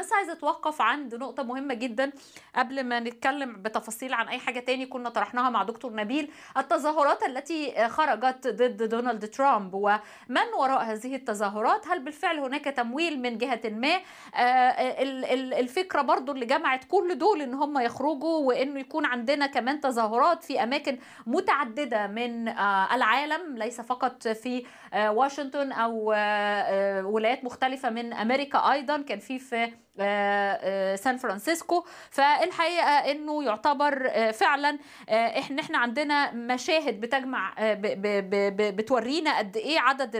بس عايزه اتوقف عند نقطه مهمه جدا قبل ما نتكلم بتفاصيل عن اي حاجه تاني كنا طرحناها مع دكتور نبيل التظاهرات التي خرجت ضد دونالد ترامب ومن وراء هذه التظاهرات هل بالفعل هناك تمويل من جهه ما آه، آه، الفكره برضو اللي جمعت كل دول ان هم يخرجوا وانه يكون عندنا كمان تظاهرات في اماكن متعدده من آه، العالم ليس فقط في واشنطن او ولايات مختلفه من امريكا ايضا كان في في آه، آه، سان فرانسيسكو فالحقيقه انه يعتبر آه، فعلا احنا احنا عندنا مشاهد بتجمع بتورينا قد ايه عدد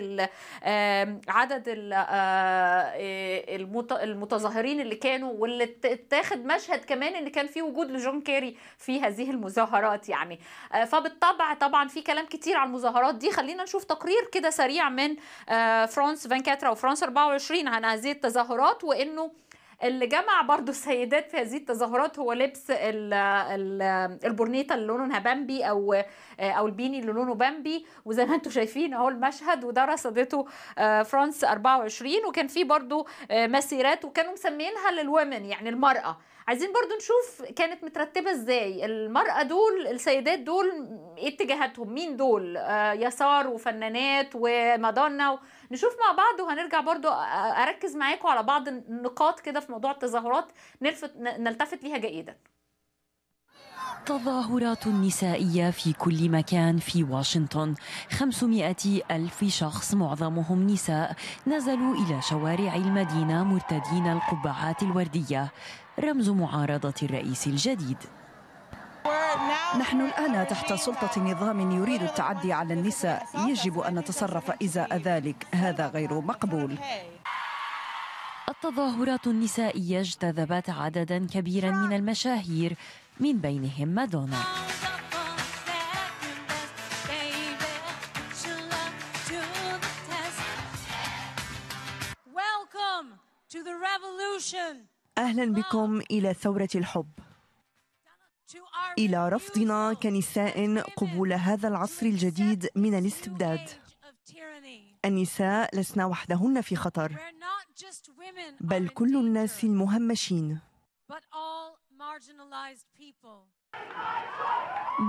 عدد المتظاهرين اللي كانوا واللي اتاخد مشهد كمان ان كان في وجود لجون كيري في هذه المظاهرات يعني فبالطبع طبعا في كلام كتير على المظاهرات دي خلينا نشوف تقرير كده سريع من فرانس فانكاترا وفرانس 24 عن هذه التظاهرات وانه اللي جمع برضو السيدات في هذه التظاهرات هو لبس البرنيطه اللي لونها بامبي او او البيني اللي لونه بامبي وزي ما انتم شايفين اهو المشهد وده رصدته آه، فرانس 24 وكان في برضو آه، مسيرات وكانوا مسمينها للومن يعني المراه عايزين برضو نشوف كانت مترتبه ازاي المراه دول السيدات دول ايه اتجاهاتهم مين دول آه يسار وفنانات ومادونا نشوف مع بعض وهنرجع برضو اركز معاكم على بعض النقاط كده في موضوع التظاهرات نلفت نلتفت ليها جيدا تظاهرات نسائية في كل مكان في واشنطن 500 ألف شخص معظمهم نساء نزلوا إلى شوارع المدينة مرتدين القبعات الوردية رمز معارضة الرئيس الجديد نحن الآن تحت سلطة نظام يريد التعدي على النساء يجب أن نتصرف إزاء ذلك هذا غير مقبول التظاهرات النسائية اجتذبت عددا كبيرا من المشاهير من بينهم مادونا أهلا بكم إلى ثورة الحب إلى رفضنا كنساء قبول هذا العصر الجديد من الاستبداد النساء لسنا وحدهن في خطر بل كل الناس المهمشين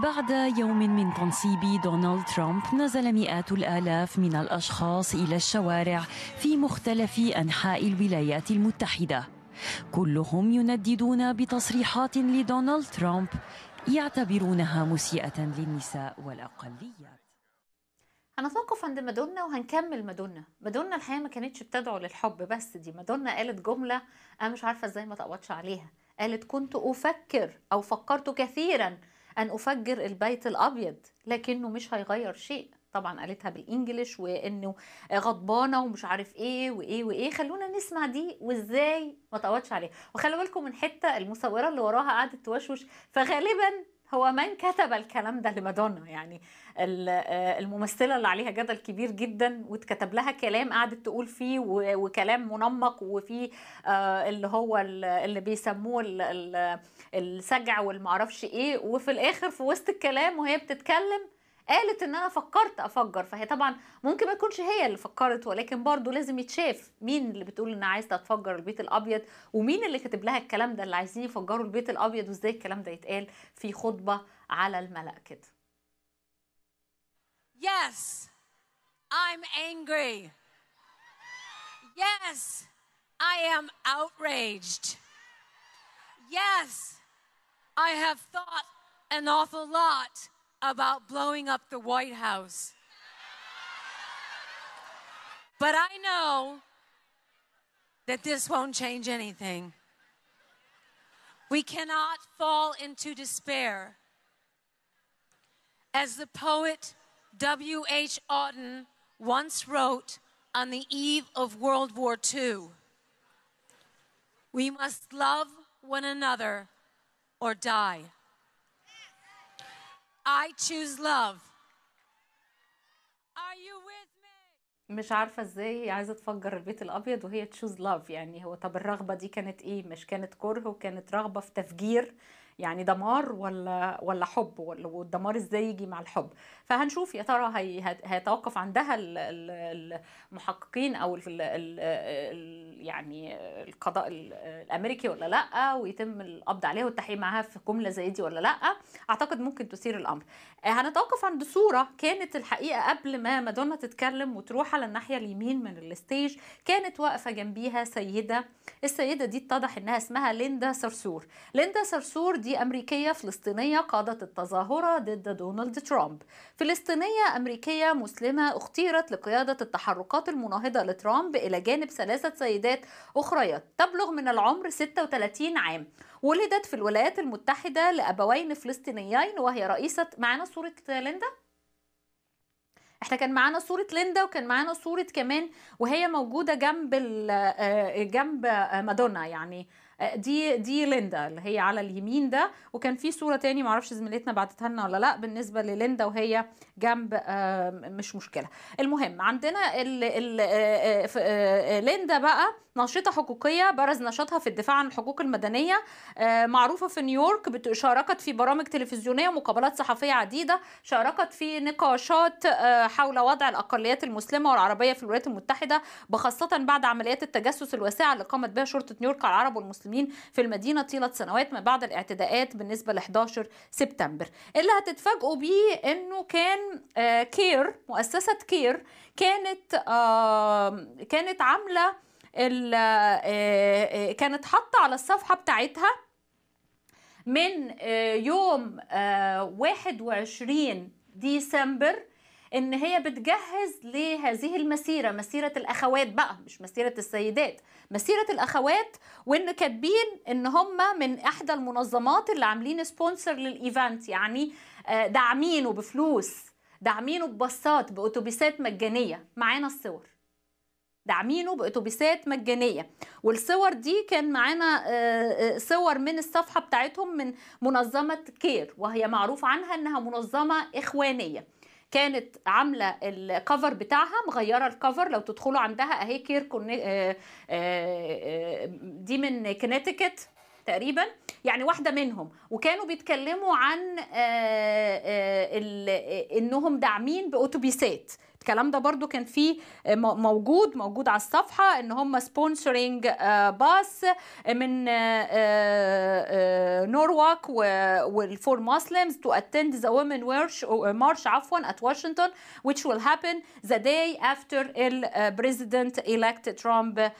بعد يوم من تنصيب دونالد ترامب نزل مئات الالاف من الاشخاص الى الشوارع في مختلف انحاء الولايات المتحده كلهم ينددون بتصريحات لدونالد ترامب يعتبرونها مسيئه للنساء والاقليات هنتوقف عند مادونا وهنكمل مادونا مادونا الحقيقه ما كانتش بتدعو للحب بس دي مادونا قالت جمله انا مش عارفه ازاي ما تقبضش عليها قالت كنت أفكر أو فكرت كثيرا أن أفجر البيت الأبيض لكنه مش هيغير شيء طبعا قالتها بالانجلش وانه غضبانه ومش عارف ايه وايه وايه خلونا نسمع دي وازاي ما تقعدش عليها وخلوا بالكم من حته المصوره اللي وراها قعدت توشوش فغالبا هو من كتب الكلام ده لمادونا يعني آه، الممثله اللي عليها جدل كبير جدا واتكتب لها كلام قعدت تقول فيه وكلام منمق وفي آه، اللي هو اللي بيسموه السجع والمعرفش ايه وفي الاخر في وسط الكلام وهي بتتكلم قالت ان انا فكرت افجر فهي طبعا ممكن ما تكونش هي اللي فكرت ولكن برضو لازم يتشاف مين اللي بتقول ان عايزه تفجر البيت الابيض ومين اللي كاتب لها الكلام ده اللي عايزين يفجروا البيت الابيض وازاي الكلام ده يتقال في خطبه على الملأ كده Yes, I'm angry. Yes, I am outraged. Yes, I have thought an awful lot about blowing up the White House. But I know that this won't change anything. We cannot fall into despair. As the poet W.H. Auden once wrote on the eve of World War II, we must love one another or die. I choose love. Are you with me? مش عارفة ازاي هي عايزة تفجر البيت الأبيض وهي تشوز لاف يعني هو طب الرغبة دي كانت ايه مش كانت كره وكانت رغبة في تفجير يعني دمار ولا ولا حب والدمار ازاي يجي مع الحب فهنشوف يا ترى هي هيتوقف عندها المحققين او الـ الـ الـ يعني القضاء الامريكي ولا لا ويتم القبض عليها والتحقيق معاها في جمله زي دي ولا لا اعتقد ممكن تثير الامر آه، هنتوقف عند صوره كانت الحقيقه قبل ما مادونا تتكلم وتروح على الناحيه اليمين من الستيج كانت واقفه جنبيها سيده السيده دي اتضح انها اسمها ليندا سرسور ليندا سرسور دي دي أمريكية فلسطينية قادت التظاهرة ضد دونالد ترامب فلسطينية أمريكية مسلمة اختيرت لقيادة التحركات المناهضة لترامب إلى جانب ثلاثة سيدات أخريات تبلغ من العمر 36 عام ولدت في الولايات المتحدة لأبوين فلسطينيين وهي رئيسة معانا صورة ليندا احنا كان معانا صورة ليندا وكان معانا صورة كمان وهي موجودة جنب آه، جنب مادونا يعني دي دي ليندا اللي هي على اليمين ده وكان في صوره تاني معرفش زميلتنا بعتتها لنا ولا لا بالنسبه لليندا وهي جنب آه، مش مشكله المهم عندنا آه، آه، ليندا بقى ناشطة حقوقية برز نشاطها في الدفاع عن الحقوق المدنية آه، معروفة في نيويورك شاركت في برامج تلفزيونية ومقابلات صحفية عديدة شاركت في نقاشات آه، حول وضع الأقليات المسلمة والعربية في الولايات المتحدة بخاصة بعد عمليات التجسس الواسعة اللي قامت بها شرطة نيويورك على العرب والمسلمين في المدينة طيلة سنوات ما بعد الاعتداءات بالنسبة ل 11 سبتمبر اللي هتتفاجئوا بيه انه كان آه، كير مؤسسة كير كانت كانت عامله آه، آه، كانت حاطه على الصفحه بتاعتها من آه، يوم 21 ديسمبر ان هي بتجهز لهذه المسيره مسيره الاخوات بقى مش مسيره السيدات مسيره الاخوات وان كاتبين ان هم من احدى المنظمات اللي عاملين سبونسر للايفنت يعني داعمينه بفلوس داعمينه بباصات باتوبيسات مجانيه معانا الصور داعمينه باتوبيسات مجانيه والصور دي كان معانا آه، آه، صور من الصفحه بتاعتهم من منظمه كير وهي معروف عنها انها منظمه اخوانيه كانت عامله الكفر بتاعها مغيره الكفر لو تدخلوا عندها اهي كير آه، دي من كنتيكت تقريبا يعني واحده منهم وكانوا بيتكلموا عن انهم داعمين باوتوبيسات الكلام ده برضو كان فيه آه، موجود موجود على الصفحه ان هم سبونسرينج باص آه، آه، من نورواك والفور مسلمز تو اتند ذا وومن مارش عفوا ات واشنطن which will happen the day after البريزيدنت elect ترامب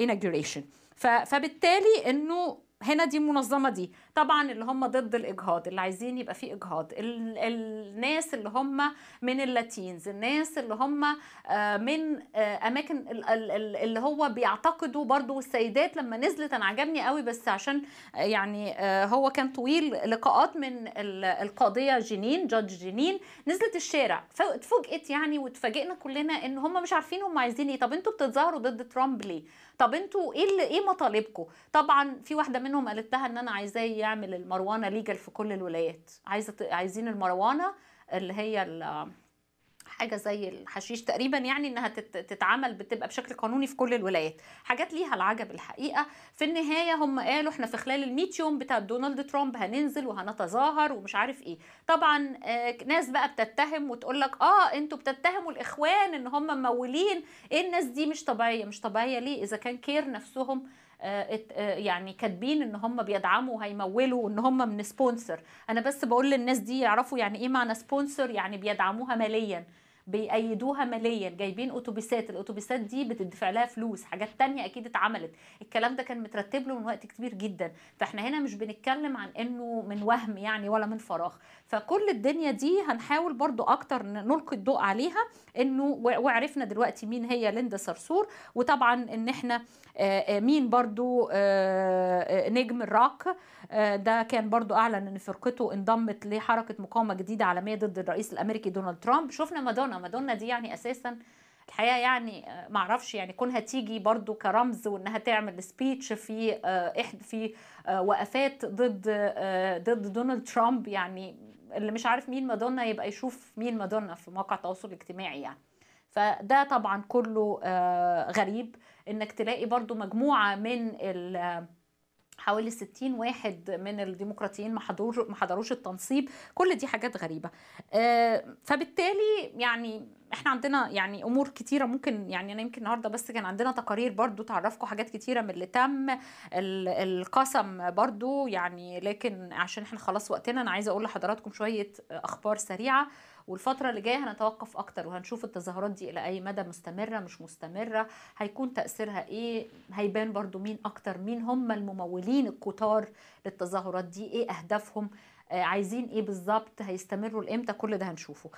inauguration فبالتالي انه هنا دي المنظمه دي طبعا اللي هم ضد الاجهاض اللي عايزين يبقى فيه اجهاض ال... الناس اللي هم من اللاتينز الناس اللي هم آه، من آه، اماكن اللي هو بيعتقدوا برضو السيدات لما نزلت انا عجبني قوي بس عشان آه، يعني هو كان طويل لقاءات من القاضيه جنين جادج جنين نزلت الشارع فوجئت يعني واتفاجئنا كلنا ان هم مش عارفين هم عايزين ايه طب انتوا بتتظاهروا ضد ترامب ليه طب انتوا ايه اللي ايه مطالبكم طبعا في واحده منهم منهم قالت لها ان انا عايزاه يعمل المروانه ليجل في كل الولايات عايزه عايزين المروانه اللي هي حاجه زي الحشيش تقريبا يعني انها تتعمل بتبقى بشكل قانوني في كل الولايات حاجات ليها العجب الحقيقه في النهايه هم قالوا احنا في خلال ال يوم بتاع دونالد ترامب هننزل وهنتظاهر ومش عارف ايه طبعا آه، ناس بقى بتتهم وتقول لك اه انتوا بتتهموا الاخوان ان هم ممولين ايه الناس دي مش طبيعيه مش طبيعيه ليه اذا كان كير نفسهم آه، آه، يعني كاتبين ان هم بيدعموا وهيمولوا وان هم من سبونسر انا بس بقول للناس دي يعرفوا يعني ايه معنى سبونسر يعني بيدعموها ماليا بيأيدوها ماليا جايبين اتوبيسات الاتوبيسات دي بتدفع لها فلوس حاجات تانية اكيد اتعملت الكلام ده كان مترتب له من وقت كبير جدا فاحنا هنا مش بنتكلم عن انه من وهم يعني ولا من فراغ فكل الدنيا دي هنحاول برضو اكتر نلقي الضوء عليها انه وعرفنا دلوقتي مين هي ليندا صرصور وطبعا ان احنا مين برضو نجم الراك ده كان برضو اعلن ان فرقته انضمت لحركه مقاومه جديده عالميه ضد الرئيس الامريكي دونالد ترامب شفنا مادونا مادونا مادونا دي يعني اساسا الحقيقه يعني آه، معرفش يعني كونها تيجي برضو كرمز وانها تعمل سبيتش في آه، احد في آه، وقفات ضد ضد دونالد ترامب يعني اللي مش عارف مين مادونا يبقى يشوف مين مادونا في مواقع التواصل الاجتماعي يعني فده طبعا كله غريب انك تلاقي برضو مجموعه من حوالي 60 واحد من الديمقراطيين ما حضروش ما حضروش التنصيب كل دي حاجات غريبه آه، فبالتالي يعني احنا عندنا يعني امور كتيره ممكن يعني انا يمكن النهارده بس كان عندنا تقارير برضو تعرفكم حاجات كتيره من اللي تم القسم برضو يعني لكن عشان احنا خلاص وقتنا انا عايزه اقول لحضراتكم شويه اخبار سريعه والفترة اللي جاية هنتوقف أكتر وهنشوف التظاهرات دي إلى أي مدى مستمرة مش مستمرة هيكون تأثيرها إيه هيبان برضو مين أكتر مين هم الممولين الكتار للتظاهرات دي إيه أهدافهم آه، عايزين ايه بالظبط هيستمروا لامتى كل ده هنشوفه